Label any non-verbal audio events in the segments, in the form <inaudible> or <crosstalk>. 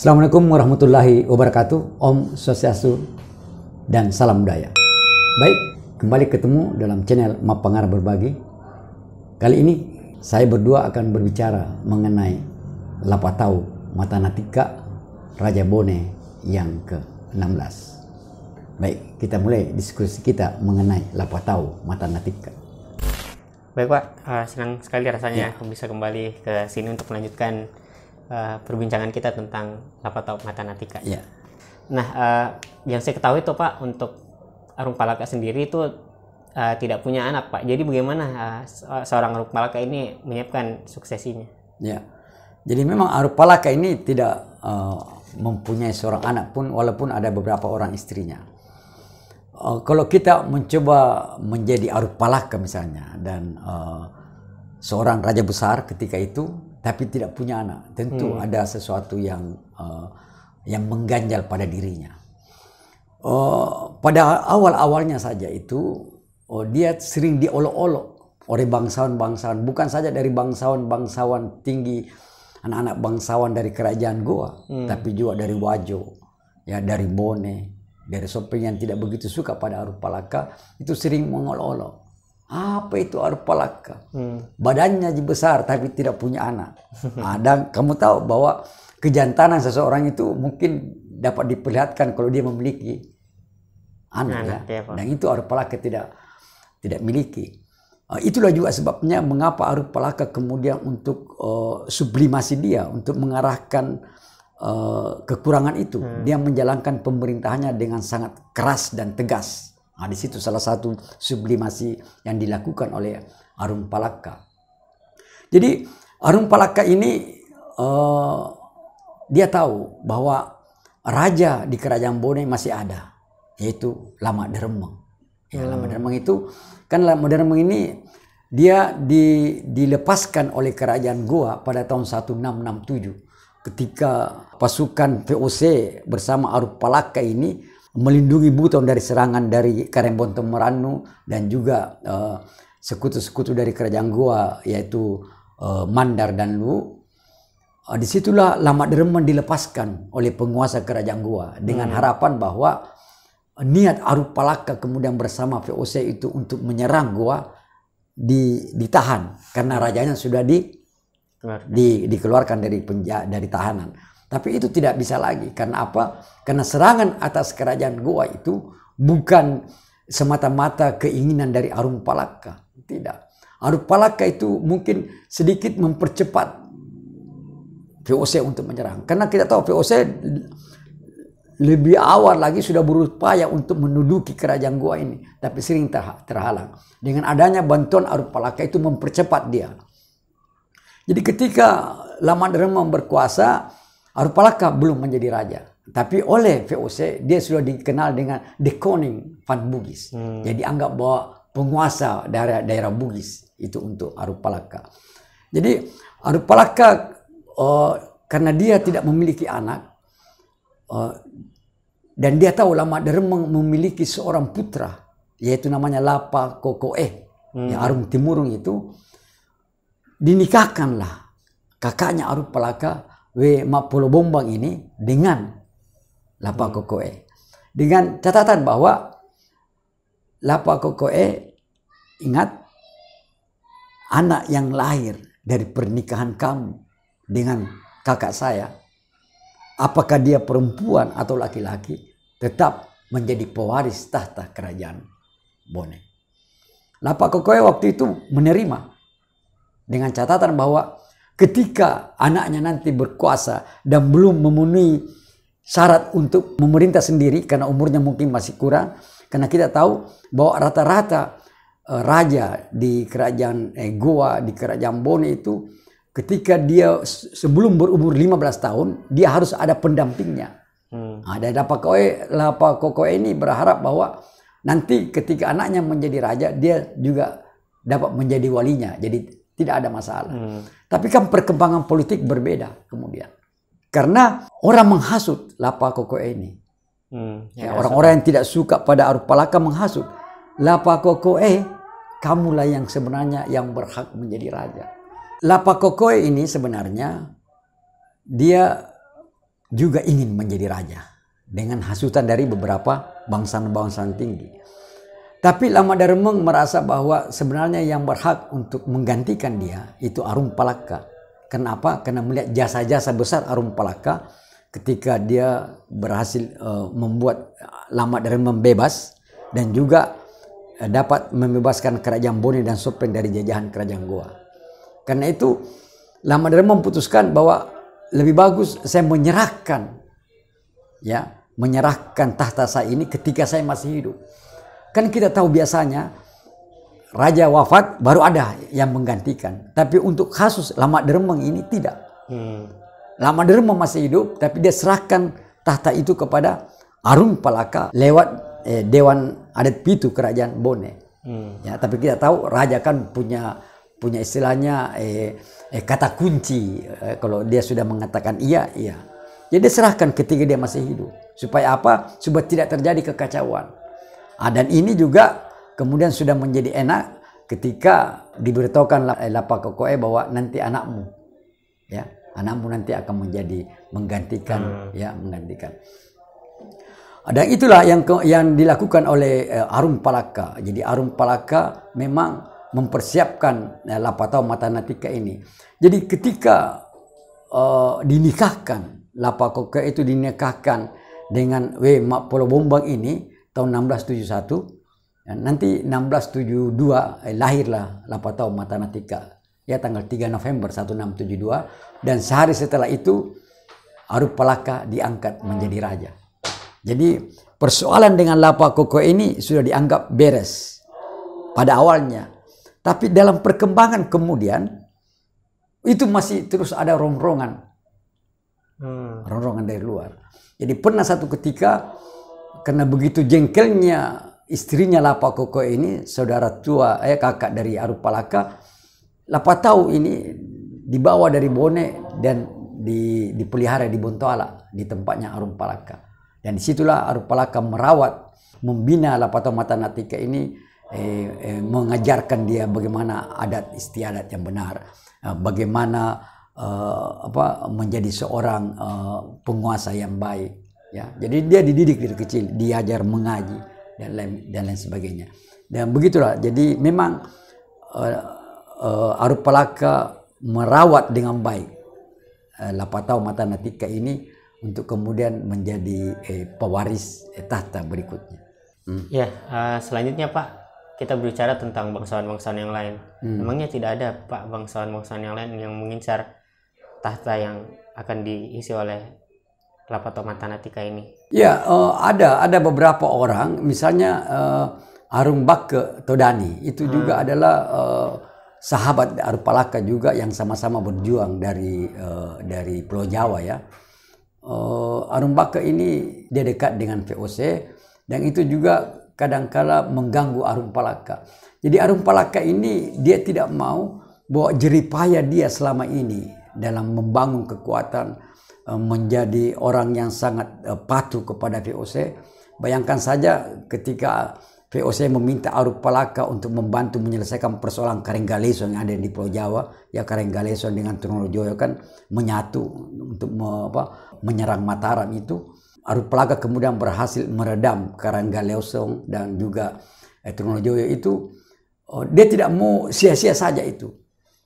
Assalamualaikum warahmatullahi wabarakatuh. Om Swastiastu dan salam budaya. Baik, kembali ketemu dalam channel Mapangar Berbagi. Kali ini saya berdua akan berbicara mengenai Lapatau Matanatika Raja Bone yang ke-16. Baik, kita mulai diskusi kita mengenai Lapatau Matanatika. Baik Pak, uh, senang sekali rasanya ya. bisa kembali ke sini untuk melanjutkan Eh, perbincangan kita tentang Lapatau matanatika. Yeah. Nah, uh, yang saya ketahui itu Pak untuk Arung Palaka sendiri itu uh, eh, tidak punya anak Pak. Jadi bagaimana uh, seorang Arung Palaka ini menyiapkan suksesinya? Ya, jadi memang Arung Palaka ini tidak uh, mempunyai seorang anak pun walaupun ada beberapa orang istrinya. Uh, kalau kita mencoba menjadi Arung Palaka misalnya dan uh, seorang raja besar ketika itu tapi tidak punya anak, tentu hmm. ada sesuatu yang uh, yang mengganjal pada dirinya. Uh, pada awal-awalnya saja itu uh, dia sering diolok-olok oleh bangsawan-bangsawan, bukan saja dari bangsawan-bangsawan tinggi, anak-anak bangsawan dari kerajaan Goa, hmm. tapi juga dari Wajo, ya dari Bone, dari Sopeng yang tidak begitu suka pada Arupalaka itu sering mengolok-olok apa itu arpalaka? Hmm. Badannya besar tapi tidak punya anak. Nah, <laughs> dan kamu tahu bahwa kejantanan seseorang itu mungkin dapat diperlihatkan kalau dia memiliki anak, anak ya. ya dan itu arpalaka tidak tidak miliki. Eh, itulah juga sebabnya mengapa arpalaka kemudian untuk uh, sublimasi dia untuk mengarahkan uh, kekurangan itu, hmm. dia menjalankan pemerintahannya dengan sangat keras dan tegas Nah, di situ salah satu sublimasi yang dilakukan oleh Arum Palaka. Jadi Arum Palaka ini uh, dia tahu bahwa raja di kerajaan Bone masih ada, yaitu Lama Dermeng. Ya, hmm. Lama Dermeng itu kan Lama Dermeng ini dia di, dilepaskan oleh kerajaan Goa pada tahun 1667 ketika pasukan VOC bersama Arum Palaka ini melindungi Buton dari serangan dari Karembon Temeranu dan juga eh, sekutu-sekutu dari kerajaan Goa yaitu eh, Mandar dan Lu. Eh, disitulah Lama Derman dilepaskan oleh penguasa kerajaan Goa dengan hmm. harapan bahwa niat Arupalaka kemudian bersama VOC itu untuk menyerang Goa di, ditahan karena hmm. rajanya sudah di, di dikeluarkan dari penja dari tahanan. Tapi itu tidak bisa lagi. Karena apa? Karena serangan atas kerajaan Goa itu bukan semata-mata keinginan dari Arum Palaka. Tidak. Arum Palaka itu mungkin sedikit mempercepat VOC untuk menyerang. Karena kita tahu VOC lebih awal lagi sudah berupaya untuk menduduki kerajaan Goa ini, tapi sering terhalang. Dengan adanya bantuan Palaka itu mempercepat dia. Jadi ketika Lama Derma berkuasa, Arupalaka belum menjadi raja. Tapi oleh VOC, dia sudah dikenal dengan The Koning Van Bugis. Hmm. Jadi anggap bahwa penguasa daerah daerah Bugis itu untuk Arupalaka. Jadi Arupalaka uh, eh, karena dia tidak memiliki anak uh, dan dia tahu Lama Dermeng memiliki seorang putra yaitu namanya Lapa E, hmm. yang Arum Timurung itu dinikahkanlah kakaknya Arupalaka we Pulau Bombang ini dengan Lapa hmm. Kokoe. Dengan catatan bahwa Lapa Kokoe ingat anak yang lahir dari pernikahan kamu dengan kakak saya apakah dia perempuan atau laki-laki tetap menjadi pewaris tahta kerajaan Bone. Lapa Kokoe waktu itu menerima dengan catatan bahwa ketika anaknya nanti berkuasa dan belum memenuhi syarat untuk memerintah sendiri karena umurnya mungkin masih kurang karena kita tahu bahwa rata-rata e, raja di kerajaan eh, Goa, di kerajaan Bone itu ketika dia sebelum berumur 15 tahun dia harus ada pendampingnya. Hmm. Nah, dan Lapakoe, koko ini berharap bahwa nanti ketika anaknya menjadi raja dia juga dapat menjadi walinya. Jadi tidak ada masalah. Hmm. Tapi kan perkembangan politik berbeda kemudian. Karena orang menghasut Lapa Koko ini. Hmm, ya, ya orang-orang ya, yang tidak suka pada arupalaka Palaka menghasut. Lapa Koko eh, kamulah yang sebenarnya yang berhak menjadi raja. Lapa Koko ini sebenarnya dia juga ingin menjadi raja dengan hasutan dari beberapa bangsa-bangsa tinggi. Tapi Lama Darmeng merasa bahwa sebenarnya yang berhak untuk menggantikan dia itu Arum Palaka. Kenapa? Karena melihat jasa-jasa besar Arum Palaka ketika dia berhasil uh, membuat eh, Lama Darmeng bebas dan juga uh, dapat membebaskan kerajaan Bone dan Sopeng dari jajahan kerajaan Goa. Karena itu Lama Darmeng memutuskan bahwa lebih bagus saya menyerahkan ya menyerahkan tahta saya ini ketika saya masih hidup. Kan kita tahu biasanya raja wafat baru ada yang menggantikan. Tapi untuk kasus Lama Dermeng ini tidak. Hmm. Lama Dermeng masih hidup, tapi dia serahkan tahta itu kepada Arum Palaka lewat eh, Dewan Adat Pitu Kerajaan Bone. Hmm. Ya, tapi kita tahu raja kan punya punya istilahnya eh, eh, kata kunci eh, kalau dia sudah mengatakan iya iya jadi serahkan ketika dia masih hidup supaya apa supaya tidak terjadi kekacauan Ah, dan ini juga kemudian sudah menjadi enak ketika diberitahukan eh, lapa kokoe bahwa nanti anakmu ya anakmu nanti akan menjadi menggantikan hmm. ya menggantikan dan itulah yang yang dilakukan oleh eh, Arum Palaka. Jadi Arum Palaka memang mempersiapkan uh, mata natika ini. Jadi ketika eh, dinikahkan kokoe itu dinikahkan dengan We Mak Pulau Bombang ini tahun 1671 ya, nanti 1672 eh, lahirlah Lapatau Matematika ya tanggal 3 November 1672 dan sehari setelah itu Arup Palaka diangkat menjadi raja. Jadi persoalan dengan Lapa Koko ini sudah dianggap beres pada awalnya. Tapi dalam perkembangan kemudian itu masih terus ada rongrongan. Hmm. Rongrongan dari luar. Jadi pernah satu ketika karena begitu jengkelnya istrinya Lapa Koko ini, saudara tua, eh kakak dari Arupalaka, Lapa tahu ini dibawa dari Bone dan di, dipelihara di Bontoala, di tempatnya Arupalaka. Dan disitulah Arupalaka merawat, membina Lapa mata Natika ini, eh, eh, mengajarkan dia bagaimana adat istiadat yang benar, eh, bagaimana uh, apa menjadi seorang uh, penguasa yang baik ya jadi dia dididik dari kecil diajar mengaji dan lain dan lain sebagainya dan begitulah jadi memang uh, uh, Arup merawat dengan baik uh, eh, Lapatau Mata Natika ini untuk kemudian menjadi eh, pewaris eh, tahta berikutnya. Hmm. Ya, uh, selanjutnya Pak, kita berbicara tentang bangsawan-bangsawan yang lain. Hmm. Emangnya tidak ada Pak bangsawan-bangsawan yang lain yang mengincar tahta yang akan diisi oleh tomat tika ini? Ya, uh, ada ada beberapa orang, misalnya uh, eh, Arung Bakke Todani, itu hmm. juga adalah uh, sahabat Arupalaka juga yang sama-sama berjuang dari uh, dari Pulau Jawa ya. Uh, Arung Bakke ini dia dekat dengan VOC dan itu juga kadangkala mengganggu Arung Palaka. Jadi Arung Palaka ini dia tidak mau bahwa jeripaya dia selama ini dalam membangun kekuatan Eh, menjadi orang yang sangat eh, patuh kepada VOC. Bayangkan saja ketika VOC meminta Aruk Palaka untuk membantu menyelesaikan persoalan Karenggaleson yang ada di Pulau Jawa. Ya Karenggaleson dengan Trunojoyo kan menyatu untuk me, apa, menyerang Mataram itu. Aruk Palaka kemudian berhasil meredam Karenggaleson dan juga eh, Trunojoyo itu. Oh, dia tidak mau sia-sia saja itu.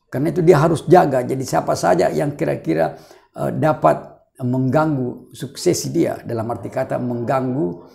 Karena itu dia harus jaga. Jadi siapa saja yang kira-kira uh, dapat mengganggu suksesi dia dalam arti kata mengganggu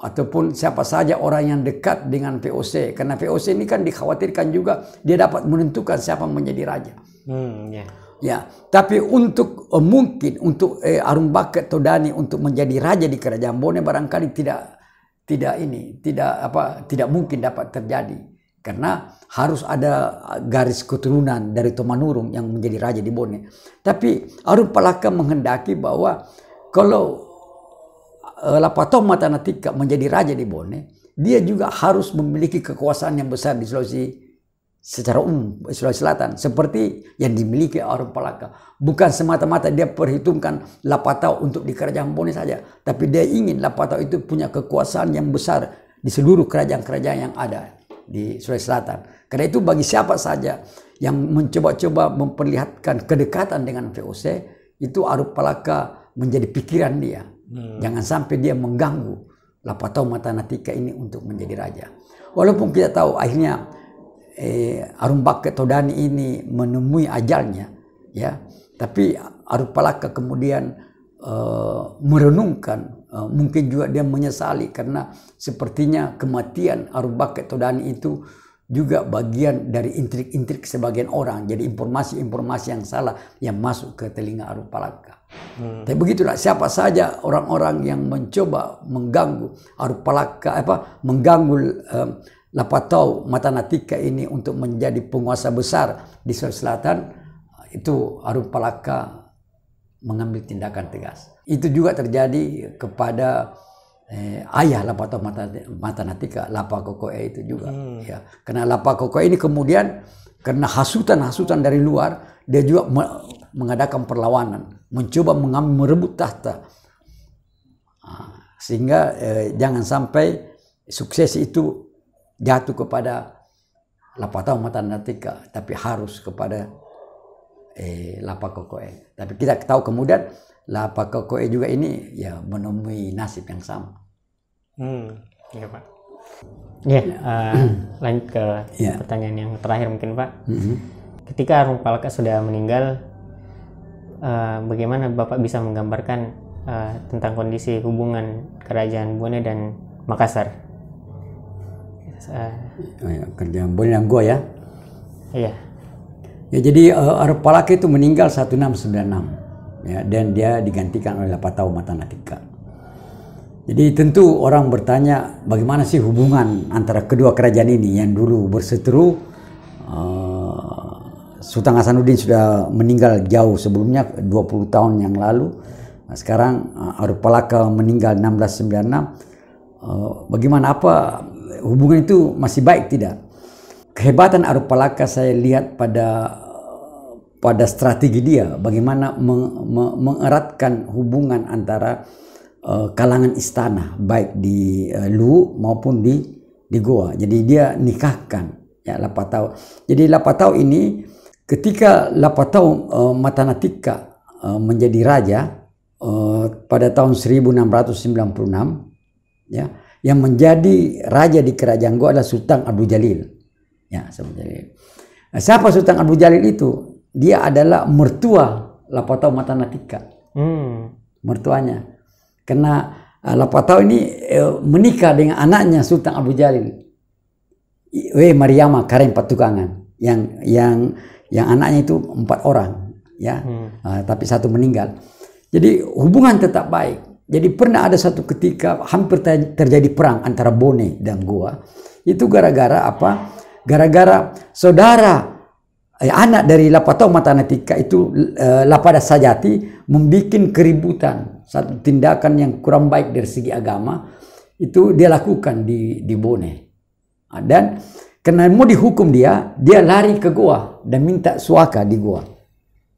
ataupun siapa saja orang yang dekat dengan VOC karena VOC ini kan dikhawatirkan juga dia dapat menentukan siapa menjadi raja. Hmm, ya. Ya, tapi untuk uh, mungkin untuk eh, Arum Baket Bakat Todani untuk menjadi raja di kerajaan Bone barangkali tidak tidak ini tidak apa tidak mungkin dapat terjadi karena harus ada garis keturunan dari Tomanurung yang menjadi raja di Bone. Tapi Arun Palaka menghendaki bahwa kalau eh, Lapatoma Tanatika menjadi raja di Bone, dia juga harus memiliki kekuasaan yang besar di Sulawesi secara umum Sulawesi Selatan seperti yang dimiliki Arum Palaka. Bukan semata-mata dia perhitungkan Lapatau untuk di kerajaan Bone saja, tapi dia ingin Lapatau itu punya kekuasaan yang besar di seluruh kerajaan-kerajaan yang ada di Sulawesi Selatan. Karena itu bagi siapa saja yang mencoba-coba memperlihatkan kedekatan dengan VOC, itu Arup Palaka menjadi pikiran dia. Hmm. Jangan sampai dia mengganggu Lapatau Natika ini untuk menjadi raja. Walaupun kita tahu akhirnya eh, Bakke Todani ini menemui ajalnya, ya. Tapi Arup Palaka kemudian eh, merenungkan Eh, mungkin juga dia menyesali karena sepertinya kematian Abu Bakar Todani itu juga bagian dari intrik-intrik sebagian orang. Jadi informasi-informasi yang salah yang masuk ke telinga Abu Palaka. Hmm. Tapi begitulah siapa saja orang-orang yang mencoba mengganggu Abu Palaka apa mengganggu um, Lapatau natika ini untuk menjadi penguasa besar di Sulawesi Selatan itu Aru Palaka mengambil tindakan tegas. Itu juga terjadi kepada eh, ayah Lapa natika Lapa Kokoe itu juga. Hmm. Ya. Karena Lapa Kokoe ini kemudian karena hasutan-hasutan dari luar, dia juga me mengadakan perlawanan, mencoba mengambil merebut tahta. Ah, sehingga eh, jangan sampai sukses itu jatuh kepada mata natika tapi harus kepada eh, Lapa Kokoe. Tapi kita tahu kemudian lah Pak Koko juga ini ya menemui nasib yang sama. Hmm, iya, ya Pak. Ya, uh, lanjut ke ya. pertanyaan yang terakhir mungkin Pak. Mm -hmm. Ketika Arung Palka sudah meninggal, uh, bagaimana Bapak bisa menggambarkan uh, tentang kondisi hubungan kerajaan Bone dan Makassar? Uh, oh, ya, kerjaan Bone dan Goa ya? Iya. Ya jadi uh, eh, Arpalaka itu meninggal 1696 ya, dan dia digantikan oleh Lapatau Matanatika. Jadi tentu orang bertanya bagaimana sih hubungan antara kedua kerajaan ini yang dulu berseteru uh, Sultan Hasanuddin sudah meninggal jauh sebelumnya 20 tahun yang lalu. Nah, sekarang uh, eh, Arupalaka meninggal 1696. Uh, eh, bagaimana apa hubungan itu masih baik tidak? Kehebatan Arupalaka saya lihat pada pada strategi dia bagaimana meng, me, mengeratkan hubungan antara uh, kalangan istana baik di uh, Lu maupun di di Goa. Jadi dia nikahkan ya Lapatau. Jadi Lapatau ini ketika Lapatau uh, eh, Matanatika uh, menjadi raja uh, pada tahun 1696 ya yang menjadi raja di kerajaan Goa adalah Sultan Abdul Jalil. Ya, Sultan Jalil. siapa Sultan Abu Jalil itu? dia adalah mertua Lapatau Matanatika. Hmm. Mertuanya. Karena uh, Lapatau ini uh, menikah dengan anaknya Sultan Abu Jalil. Wei Mariama Karen Patukangan yang yang yang anaknya itu empat orang ya hmm. uh, tapi satu meninggal jadi hubungan tetap baik jadi pernah ada satu ketika hampir terjadi perang antara Bone dan gua itu gara-gara apa gara-gara saudara eh, anak dari Lapatau Matanatika itu eh, Lapada Sajati membuat keributan satu tindakan yang kurang baik dari segi agama itu dia lakukan di di Bone ah, dan karena mau dihukum dia dia lari ke goa dan minta suaka di goa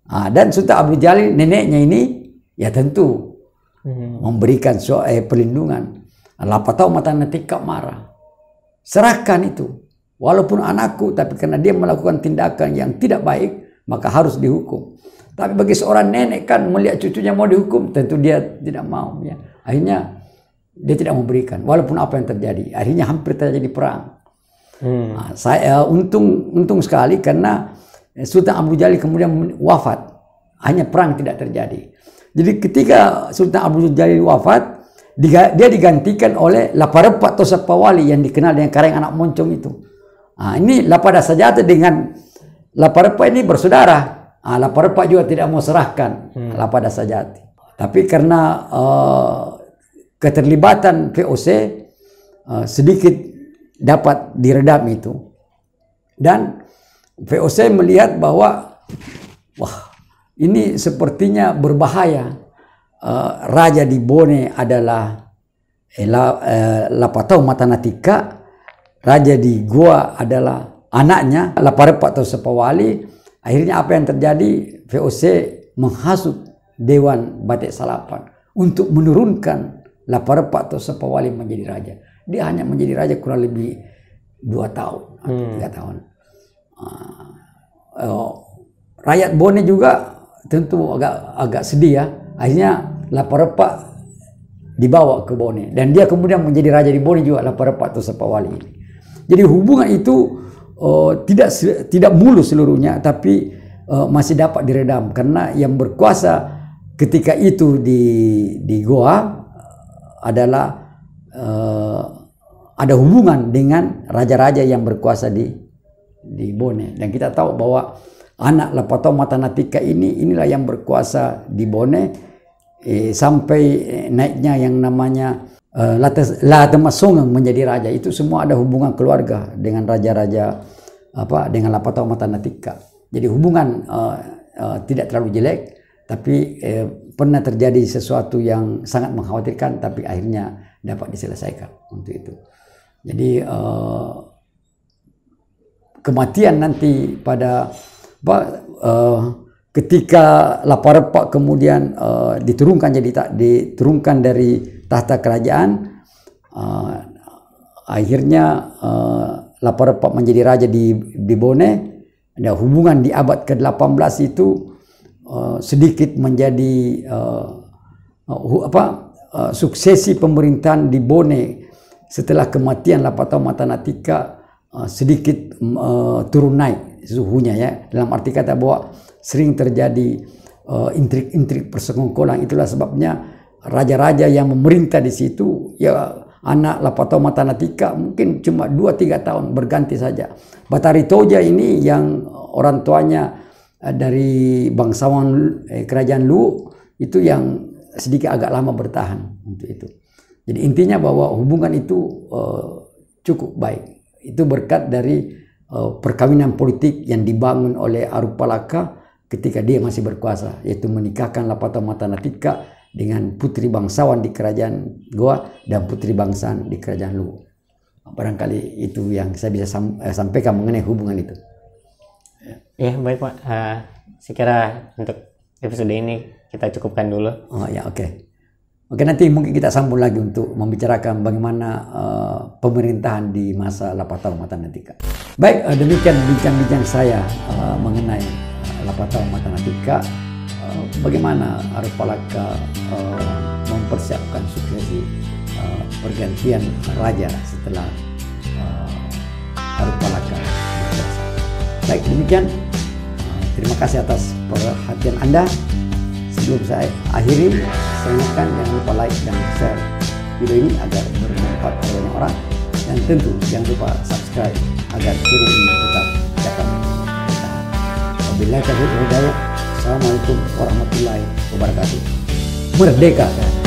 nah, dan Sultan Abdul Jalil neneknya ini ya tentu hmm. memberikan so eh, perlindungan Lapatau Matanatika marah serahkan itu Walaupun anakku, tapi karena dia melakukan tindakan yang tidak baik, maka harus dihukum. Tapi bagi seorang nenek kan melihat cucunya mau dihukum, tentu dia tidak mau. Ya. Akhirnya dia tidak memberikan, walaupun apa yang terjadi. Akhirnya hampir terjadi perang. Hmm. Nah, saya eh, untung untung sekali karena eh, Sultan Abu Jali kemudian wafat. Hanya perang tidak terjadi. Jadi ketika Sultan Abu Jali wafat, dia digantikan oleh Pak Tosapawali yang dikenal dengan Karang Anak Moncong itu. Nah, ini lapada sejati dengan laparpa ini bersaudara. Nah, laparpa juga tidak mau serahkan hmm. lapada sejati. Tapi karena uh, eh, keterlibatan VOC uh, eh, sedikit dapat diredam itu. Dan VOC melihat bahwa wah ini sepertinya berbahaya. Uh, Raja di Bone adalah eh, la, eh, Lapatau Matanatika raja di gua adalah anaknya Laparepet atau Sepawali. Akhirnya apa yang terjadi? VOC menghasut Dewan Batik Salapan untuk menurunkan Laparepet atau Sepawali menjadi raja. Dia hanya menjadi raja kurang lebih dua tahun atau hmm. tiga tahun. Uh, oh, rakyat Bone juga tentu agak agak sedih ya. Akhirnya Laparepet dibawa ke Bone dan dia kemudian menjadi raja di Bone juga Laparepet atau Sepawali ini. Jadi hubungan itu uh, tidak tidak mulus seluruhnya, tapi uh, masih dapat diredam karena yang berkuasa ketika itu di di Goa eh, adalah uh, ada hubungan dengan raja-raja yang berkuasa di di Bone dan kita tahu bahwa anak Lapato Matanatika ini inilah yang berkuasa di Bone eh, sampai naiknya yang namanya Eh, yang menjadi raja itu semua ada hubungan keluarga dengan raja-raja apa dengan Lapata Matanatika. Jadi hubungan uh, uh, tidak terlalu jelek tapi uh, pernah terjadi sesuatu yang sangat mengkhawatirkan tapi akhirnya dapat diselesaikan untuk itu. Jadi uh, kematian nanti pada apa, uh, ketika Laparepak kemudian uh, diturunkan jadi tak diturunkan dari tahta kerajaan uh, akhirnya uh, Pak menjadi raja di di Bone ada hubungan di abad ke-18 itu uh, sedikit menjadi uh, uh, apa uh, suksesi pemerintahan di Bone setelah kematian Lapatau Matanatika uh, sedikit uh, turun naik suhunya ya dalam arti kata bahwa sering terjadi intrik-intrik uh, persekongkolan itulah sebabnya raja-raja yang memerintah di situ ya anak Lapatoma Tanatika mungkin cuma 2-3 tahun berganti saja. Batari Toja ini yang orang tuanya eh, dari bangsawan eh, kerajaan Lu itu yang sedikit agak lama bertahan untuk itu. Jadi intinya bahwa hubungan itu uh, cukup baik. Itu berkat dari uh, perkawinan politik yang dibangun oleh Arupalaka ketika dia masih berkuasa yaitu menikahkan Lapatoma Tanatika dengan putri bangsawan di kerajaan Goa dan putri bangsawan di kerajaan Lu Barangkali itu yang saya bisa eh, sampaikan mengenai hubungan itu. Ya baik Pak, uh, saya kira untuk episode ini kita cukupkan dulu. Oh ya oke. Okay. Oke nanti mungkin kita sambung lagi untuk membicarakan bagaimana uh, pemerintahan di masa Lapatau Matematika. Baik uh, demikian bincang-bincang saya uh, mengenai uh, Lapatau Matematika Eh, bagaimana Arif palaka uh, mempersiapkan suksesi uh, pergantian raja setelah uh, Arif Palaka berkuasa. Baik demikian, uh, terima kasih atas perhatian Anda. Sebelum saya akhiri, saya ingatkan jangan lupa like dan share video ini agar bermanfaat bagi banyak orang. Dan tentu jangan lupa subscribe agar video ini tetap dapat bertahan. Wabillahi taufiq Assalamualaikum warahmatullahi wabarakatuh. Merdeka!